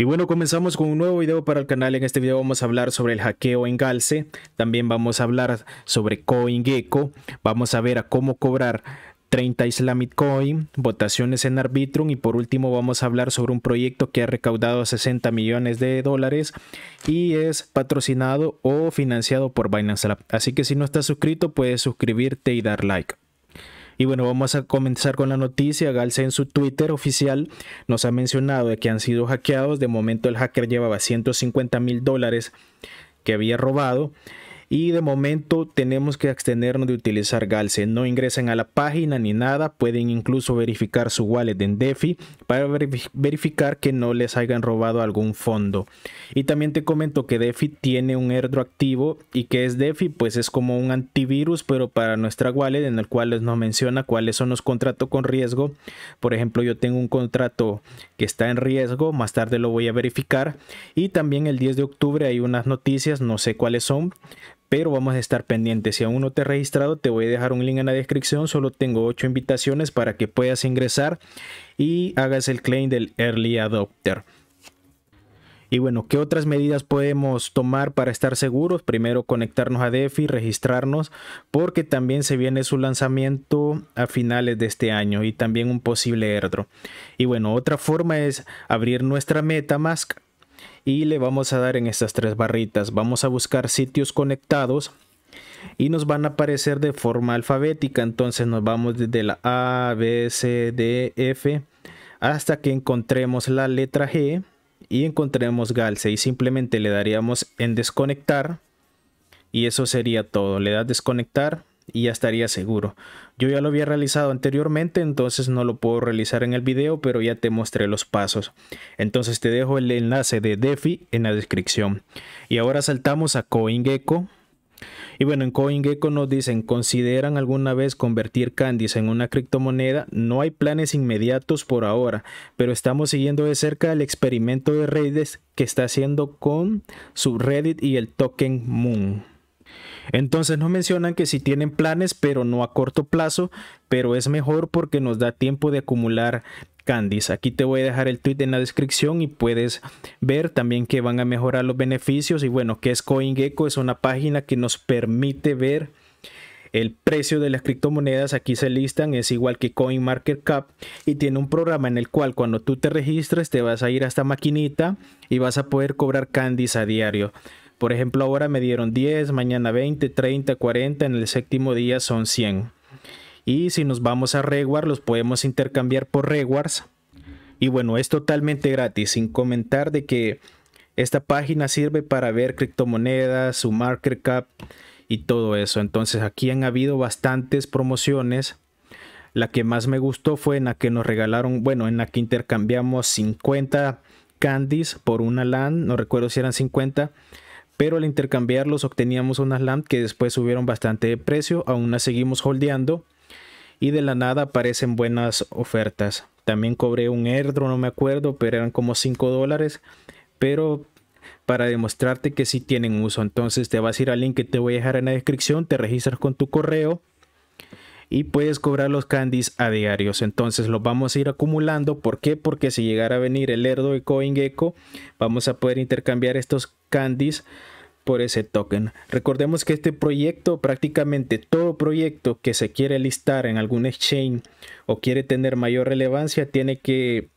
Y bueno, comenzamos con un nuevo video para el canal. En este video vamos a hablar sobre el hackeo en Galce, También vamos a hablar sobre CoinGecko. Vamos a ver a cómo cobrar 30 Islamic Coin, votaciones en Arbitrum y por último vamos a hablar sobre un proyecto que ha recaudado 60 millones de dólares y es patrocinado o financiado por Binance Lab. Así que si no estás suscrito puedes suscribirte y dar like. Y bueno, vamos a comenzar con la noticia. Galce en su Twitter oficial nos ha mencionado de que han sido hackeados. De momento el hacker llevaba 150 mil dólares que había robado y de momento tenemos que abstenernos de utilizar Galse. No ingresen a la página ni nada, pueden incluso verificar su wallet en DeFi para verificar que no les hayan robado algún fondo. Y también te comento que DeFi tiene un airdrop activo y que es DeFi, pues es como un antivirus, pero para nuestra wallet en el cual nos menciona cuáles son los contratos con riesgo. Por ejemplo, yo tengo un contrato que está en riesgo, más tarde lo voy a verificar. Y también el 10 de octubre hay unas noticias, no sé cuáles son, pero vamos a estar pendientes. Si aún no te has registrado, te voy a dejar un link en la descripción. Solo tengo 8 invitaciones para que puedas ingresar y hagas el claim del Early Adopter. Y bueno, ¿qué otras medidas podemos tomar para estar seguros? Primero, conectarnos a DeFi, registrarnos, porque también se viene su lanzamiento a finales de este año y también un posible airdrop. Y bueno, otra forma es abrir nuestra MetaMask y le vamos a dar en estas tres barritas. Vamos a buscar sitios conectados y nos van a aparecer de forma alfabética. Entonces nos vamos desde la A, B, C, D, F hasta que encontremos la letra G y encontremos Galse y simplemente le daríamos en desconectar y eso sería todo. Le das desconectar y ya estaría seguro. Yo ya lo había realizado anteriormente, entonces no lo puedo realizar en el video, pero ya te mostré los pasos. Entonces te dejo el enlace de DeFi en la descripción. Y ahora saltamos a CoinGecko. Y bueno, en CoinGecko nos dicen, ¿consideran alguna vez convertir Candice en una criptomoneda? No hay planes inmediatos por ahora, pero estamos siguiendo de cerca el experimento de redes que está haciendo con su Reddit y el token Moon. Entonces nos mencionan que si tienen planes, pero no a corto plazo, pero es mejor porque nos da tiempo de acumular candies. Aquí te voy a dejar el tweet en la descripción y puedes ver también que van a mejorar los beneficios y bueno, que es CoinGecko, es una página que nos permite ver el precio de las criptomonedas aquí se listan, es igual que CoinMarketCap y tiene un programa en el cual cuando tú te registres te vas a ir a esta maquinita y vas a poder cobrar candies a diario. Por ejemplo, ahora me dieron 10, mañana 20, 30, 40, en el séptimo día son 100. Y si nos vamos a Reward, los podemos intercambiar por Rewards. Y bueno, es totalmente gratis, sin comentar de que esta página sirve para ver criptomonedas, su market cap y todo eso. Entonces aquí han habido bastantes promociones. La que más me gustó fue en la que nos regalaron, bueno, en la que intercambiamos 50 candies por una LAN, no recuerdo si eran 50 pero al intercambiarlos obteníamos unas LAMP que después subieron bastante de precio, aún las seguimos holdeando y de la nada aparecen buenas ofertas. También cobré un airdro, no me acuerdo, pero eran como 5 dólares, pero para demostrarte que sí tienen uso. Entonces te vas a ir al link que te voy a dejar en la descripción, te registras con tu correo y puedes cobrar los candies a diarios. Entonces los vamos a ir acumulando. ¿Por qué? Porque si llegara a venir el Erdo de CoinGecko, vamos a poder intercambiar estos candies por ese token. Recordemos que este proyecto, prácticamente todo proyecto que se quiere listar en algún exchange o quiere tener mayor relevancia, tiene que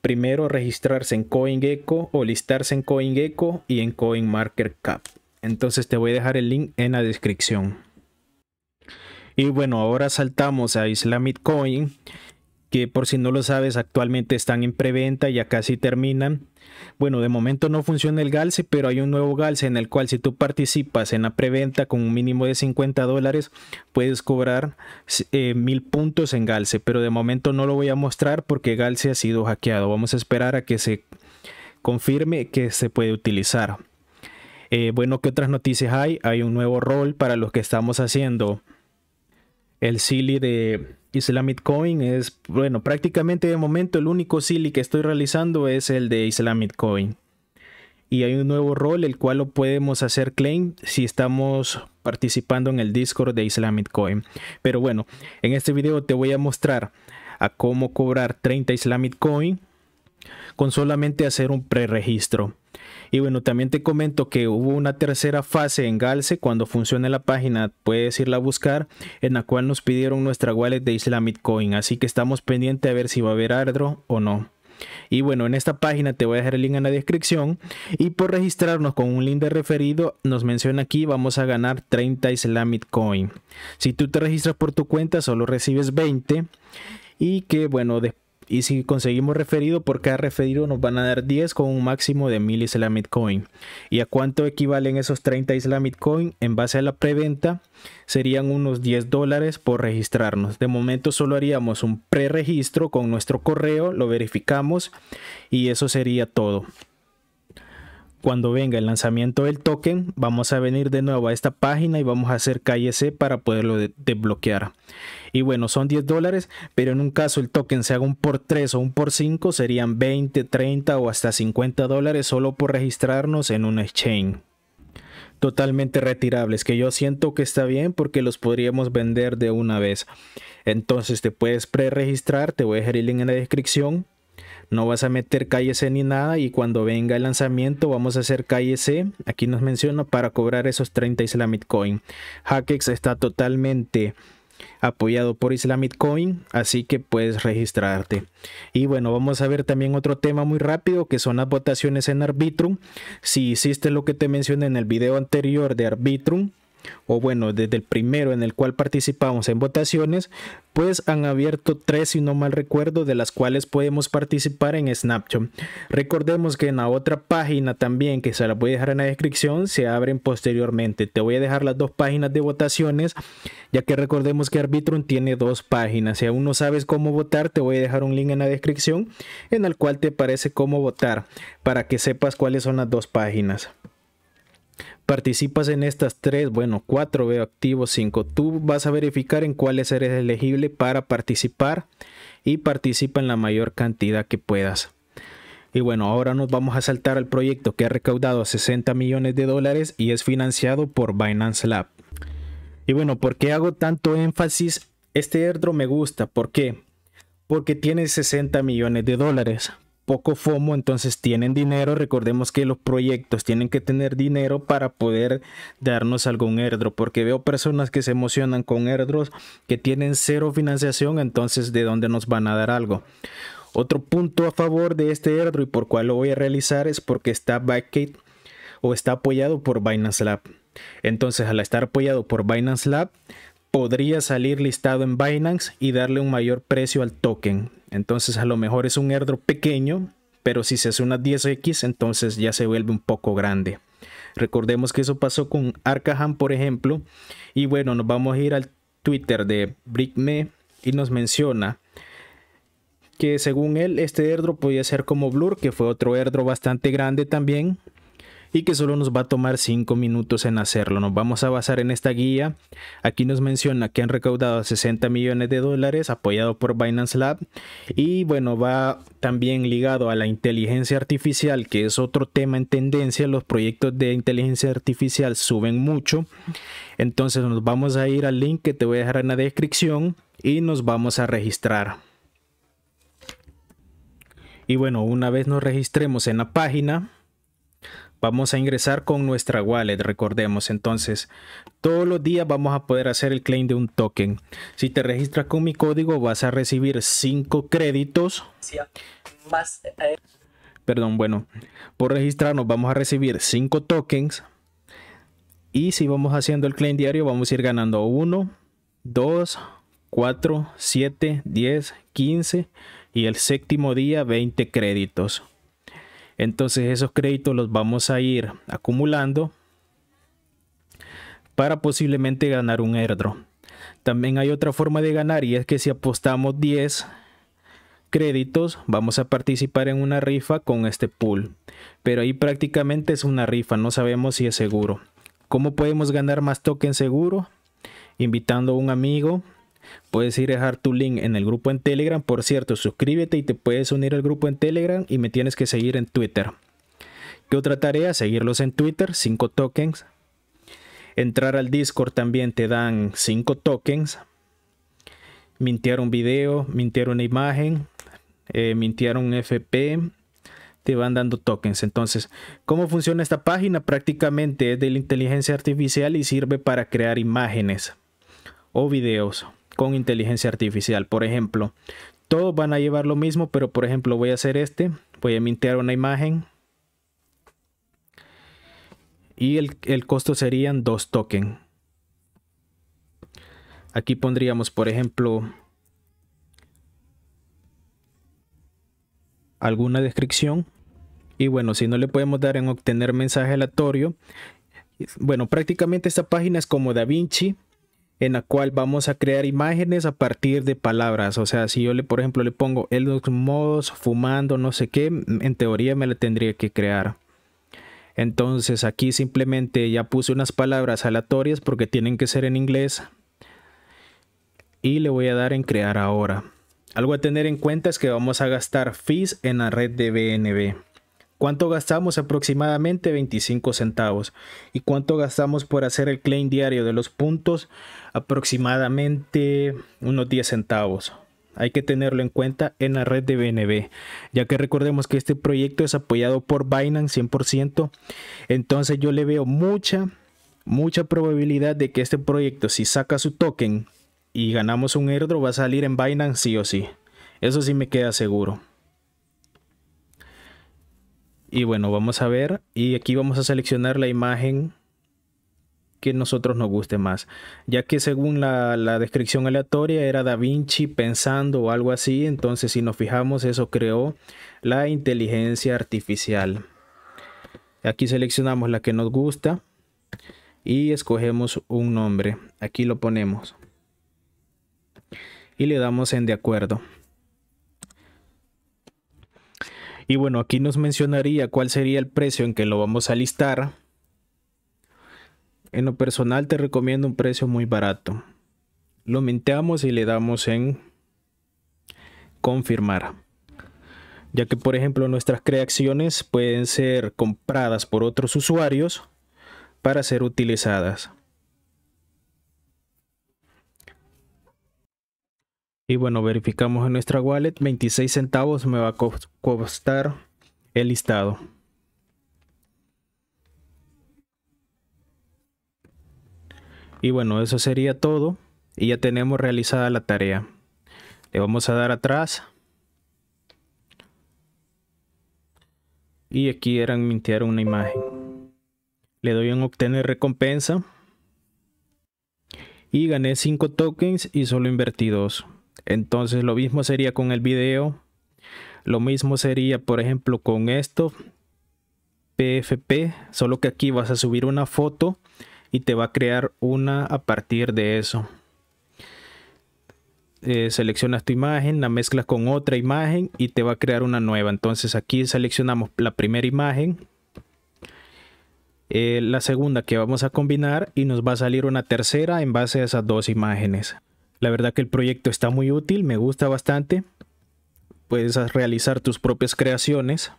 primero registrarse en CoinGecko o listarse en CoinGecko y en CoinMarketCap. Entonces te voy a dejar el link en la descripción. Y bueno, ahora saltamos a Islamitcoin, que por si no lo sabes, actualmente están en preventa, ya casi terminan. Bueno, de momento no funciona el Galse, pero hay un nuevo Galse en el cual si tú participas en la preventa con un mínimo de 50 dólares, puedes cobrar eh, mil puntos en Galse. Pero de momento no lo voy a mostrar porque Galse ha sido hackeado. Vamos a esperar a que se confirme que se puede utilizar. Eh, bueno, ¿qué otras noticias hay? Hay un nuevo rol para los que estamos haciendo el Silly de Islamic Coin es, bueno, prácticamente de momento el único Silly que estoy realizando es el de Islamic Coin. Y hay un nuevo rol el cual lo podemos hacer claim si estamos participando en el Discord de Islamic Coin. Pero bueno, en este video te voy a mostrar a cómo cobrar 30 Islamic Coin con solamente hacer un preregistro. Y bueno, también te comento que hubo una tercera fase en Galse. Cuando funcione la página puedes irla a buscar, en la cual nos pidieron nuestra wallet de Islamic Coin. Así que estamos pendientes a ver si va a haber Ardro o no. Y bueno, en esta página te voy a dejar el link en la descripción. Y por registrarnos con un link de referido, nos menciona aquí vamos a ganar 30 Islamic Coin. Si tú te registras por tu cuenta, solo recibes 20. Y que bueno, después y si conseguimos referido, por cada referido nos van a dar 10 con un máximo de 1000 Islamic Coin. ¿Y a cuánto equivalen esos 30 Islamic En base a la preventa serían unos 10 dólares por registrarnos. De momento solo haríamos un preregistro con nuestro correo, lo verificamos y eso sería todo cuando venga el lanzamiento del token, vamos a venir de nuevo a esta página y vamos a hacer KYC para poderlo desbloquear. Y bueno, son 10 dólares, pero en un caso el token se haga un por 3 o un por 5, serían 20, 30 o hasta 50 dólares solo por registrarnos en un exchange totalmente retirables, que yo siento que está bien porque los podríamos vender de una vez. Entonces te puedes pre-registrar, te voy a dejar el link en la descripción no vas a meter calle ni nada y cuando venga el lanzamiento vamos a hacer calle aquí nos menciona para cobrar esos 30 Islamitcoin. Coin. Hackex está totalmente apoyado por Islamitcoin, Coin, así que puedes registrarte. Y bueno, vamos a ver también otro tema muy rápido que son las votaciones en Arbitrum. Si hiciste lo que te mencioné en el video anterior de Arbitrum, o bueno, desde el primero en el cual participamos en votaciones, pues han abierto tres, si no mal recuerdo, de las cuales podemos participar en Snapchat. Recordemos que en la otra página también, que se la voy a dejar en la descripción, se abren posteriormente. Te voy a dejar las dos páginas de votaciones, ya que recordemos que Arbitrum tiene dos páginas. Si aún no sabes cómo votar, te voy a dejar un link en la descripción en el cual te parece cómo votar, para que sepas cuáles son las dos páginas participas en estas tres, bueno, cuatro veo activos, cinco. Tú vas a verificar en cuáles eres elegible para participar y participa en la mayor cantidad que puedas. Y bueno, ahora nos vamos a saltar al proyecto que ha recaudado 60 millones de dólares y es financiado por Binance Lab. Y bueno, ¿por qué hago tanto énfasis? Este airdrop me gusta, ¿por qué? Porque tiene 60 millones de dólares poco FOMO, entonces tienen dinero. Recordemos que los proyectos tienen que tener dinero para poder darnos algún airdrop, porque veo personas que se emocionan con airdrops que tienen cero financiación, entonces de dónde nos van a dar algo. Otro punto a favor de este airdrop y por cual lo voy a realizar es porque está backed o está apoyado por Binance Lab. Entonces, al estar apoyado por Binance Lab, podría salir listado en Binance y darle un mayor precio al token. Entonces a lo mejor es un airdrop pequeño, pero si se hace una 10x, entonces ya se vuelve un poco grande. Recordemos que eso pasó con Arkham, por ejemplo. Y bueno, nos vamos a ir al Twitter de BrickMe y nos menciona que según él este airdrop podía ser como Blur, que fue otro airdrop bastante grande también, y que solo nos va a tomar 5 minutos en hacerlo. Nos vamos a basar en esta guía. Aquí nos menciona que han recaudado 60 millones de dólares apoyado por Binance Lab y bueno, va también ligado a la inteligencia artificial, que es otro tema en tendencia. Los proyectos de inteligencia artificial suben mucho. Entonces nos vamos a ir al link que te voy a dejar en la descripción y nos vamos a registrar. Y bueno, una vez nos registremos en la página, Vamos a ingresar con nuestra wallet, recordemos. Entonces, todos los días vamos a poder hacer el claim de un token. Si te registras con mi código, vas a recibir 5 créditos. Eh, Perdón, bueno, por registrarnos vamos a recibir 5 tokens. Y si vamos haciendo el claim diario, vamos a ir ganando 1, 2, 4, 7, 10, 15 y el séptimo día 20 créditos. Entonces esos créditos los vamos a ir acumulando para posiblemente ganar un airdrop. También hay otra forma de ganar y es que si apostamos 10 créditos vamos a participar en una rifa con este pool. Pero ahí prácticamente es una rifa, no sabemos si es seguro. ¿Cómo podemos ganar más token seguro? Invitando a un amigo Puedes ir a dejar tu link en el grupo en Telegram. Por cierto, suscríbete y te puedes unir al grupo en Telegram y me tienes que seguir en Twitter. ¿Qué otra tarea? Seguirlos en Twitter, 5 tokens. Entrar al Discord también te dan 5 tokens. Mintear un video, mintear una imagen, eh, mintear un FP, te van dando tokens. Entonces, ¿cómo funciona esta página? Prácticamente es de la inteligencia artificial y sirve para crear imágenes o videos con inteligencia artificial. Por ejemplo, todos van a llevar lo mismo, pero por ejemplo voy a hacer este, voy a mintear una imagen. Y el, el costo serían dos tokens. Aquí pondríamos, por ejemplo, alguna descripción. Y bueno, si no le podemos dar en obtener mensaje aleatorio, bueno, prácticamente esta página es como DaVinci, en la cual vamos a crear imágenes a partir de palabras. O sea, si yo le, por ejemplo, le pongo el modos fumando, no sé qué, mm, en teoría me la tendría que crear. Entonces aquí simplemente ya puse unas palabras aleatorias porque tienen que ser en inglés. Y le voy a dar en crear ahora. Algo a tener en cuenta es que vamos a gastar fees en la red de BNB. ¿Cuánto gastamos? Aproximadamente 25 centavos. ¿Y cuánto gastamos por hacer el claim diario de los puntos? Aproximadamente unos 10 centavos. Hay que tenerlo en cuenta en la red de BNB, ya que recordemos que este proyecto es apoyado por Binance 100%. Entonces yo le veo mucha, mucha probabilidad de que este proyecto, si saca su token y ganamos un airdrop, va a salir en Binance sí o sí. Eso sí me queda seguro. Y bueno, vamos a ver. Y aquí vamos a seleccionar la imagen que nosotros nos guste más. Ya que según la, la descripción aleatoria era Da Vinci pensando o algo así. Entonces si nos fijamos eso creó la inteligencia artificial. Aquí seleccionamos la que nos gusta. Y escogemos un nombre. Aquí lo ponemos. Y le damos en de acuerdo. Y bueno, aquí nos mencionaría cuál sería el precio en que lo vamos a listar. En lo personal te recomiendo un precio muy barato. Lo menteamos y le damos en confirmar. Ya que por ejemplo nuestras creaciones pueden ser compradas por otros usuarios para ser utilizadas. Y bueno, verificamos en nuestra wallet. 26 centavos me va a costar el listado. Y bueno, eso sería todo. Y ya tenemos realizada la tarea. Le vamos a dar atrás. Y aquí eran mintear una imagen. Le doy en obtener recompensa. Y gané 5 tokens y solo invertí 2. Entonces lo mismo sería con el video. Lo mismo sería, por ejemplo, con esto. PFP. Solo que aquí vas a subir una foto y te va a crear una a partir de eso. Eh, seleccionas tu imagen, la mezclas con otra imagen y te va a crear una nueva. Entonces aquí seleccionamos la primera imagen, eh, la segunda que vamos a combinar y nos va a salir una tercera en base a esas dos imágenes. La verdad que el proyecto está muy útil, me gusta bastante. Puedes realizar tus propias creaciones.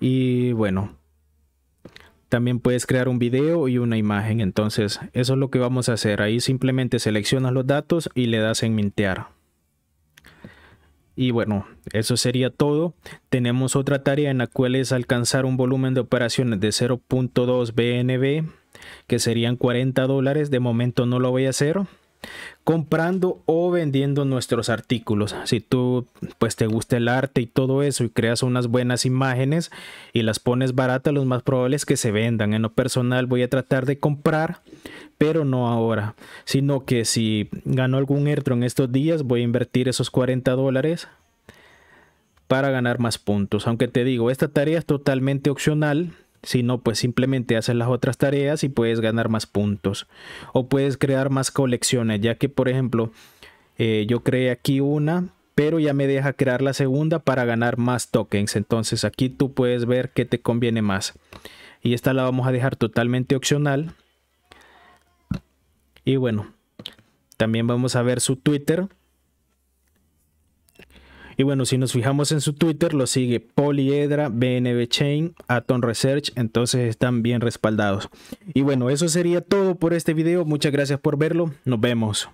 Y bueno, también puedes crear un video y una imagen. Entonces, eso es lo que vamos a hacer. Ahí simplemente seleccionas los datos y le das en mintear. Y bueno, eso sería todo. Tenemos otra tarea en la cual es alcanzar un volumen de operaciones de 0.2 BNB, que serían 40 dólares. De momento no lo voy a hacer comprando o vendiendo nuestros artículos. Si tú pues te gusta el arte y todo eso y creas unas buenas imágenes y las pones baratas, lo más probable es que se vendan. En lo personal voy a tratar de comprar, pero no ahora, sino que si gano algún Ertro en estos días, voy a invertir esos 40 dólares para ganar más puntos. Aunque te digo, esta tarea es totalmente opcional si no, pues simplemente haces las otras tareas y puedes ganar más puntos. O puedes crear más colecciones, ya que por ejemplo, eh, yo creé aquí una, pero ya me deja crear la segunda para ganar más tokens. Entonces aquí tú puedes ver qué te conviene más. Y esta la vamos a dejar totalmente opcional. Y bueno, también vamos a ver su Twitter y bueno, si nos fijamos en su Twitter, lo sigue Poliedra, BNB Chain, Atom Research, entonces están bien respaldados. Y bueno, eso sería todo por este video. Muchas gracias por verlo. Nos vemos.